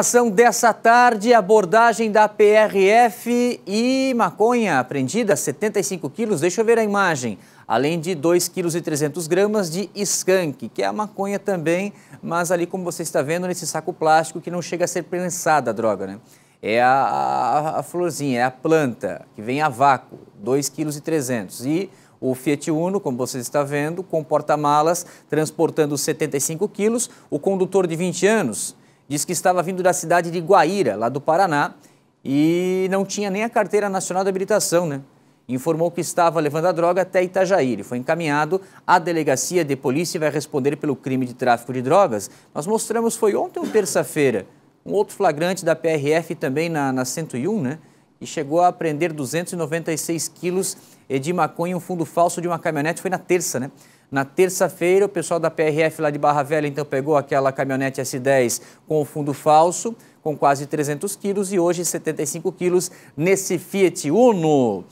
ação dessa tarde, abordagem da PRF e maconha apreendida, 75 quilos, deixa eu ver a imagem, além de 2,3 quilos e gramas de skunk, que é a maconha também, mas ali como você está vendo, nesse saco plástico que não chega a ser prensada a droga, né? É a, a, a florzinha, é a planta, que vem a vácuo, 2,3 quilos e e... O Fiat Uno, como você está vendo, com porta-malas, transportando 75 quilos. O condutor de 20 anos Diz que estava vindo da cidade de Guaíra, lá do Paraná, e não tinha nem a carteira nacional de habilitação, né? Informou que estava levando a droga até Itajaí. Ele foi encaminhado à delegacia de polícia e vai responder pelo crime de tráfico de drogas. Nós mostramos, foi ontem ou terça-feira, um outro flagrante da PRF também na, na 101, né? e chegou a prender 296 quilos de maconha em um fundo falso de uma caminhonete. Foi na terça, né? Na terça-feira, o pessoal da PRF lá de Barra Velha, então, pegou aquela caminhonete S10 com o fundo falso, com quase 300 quilos, e hoje 75 quilos nesse Fiat Uno.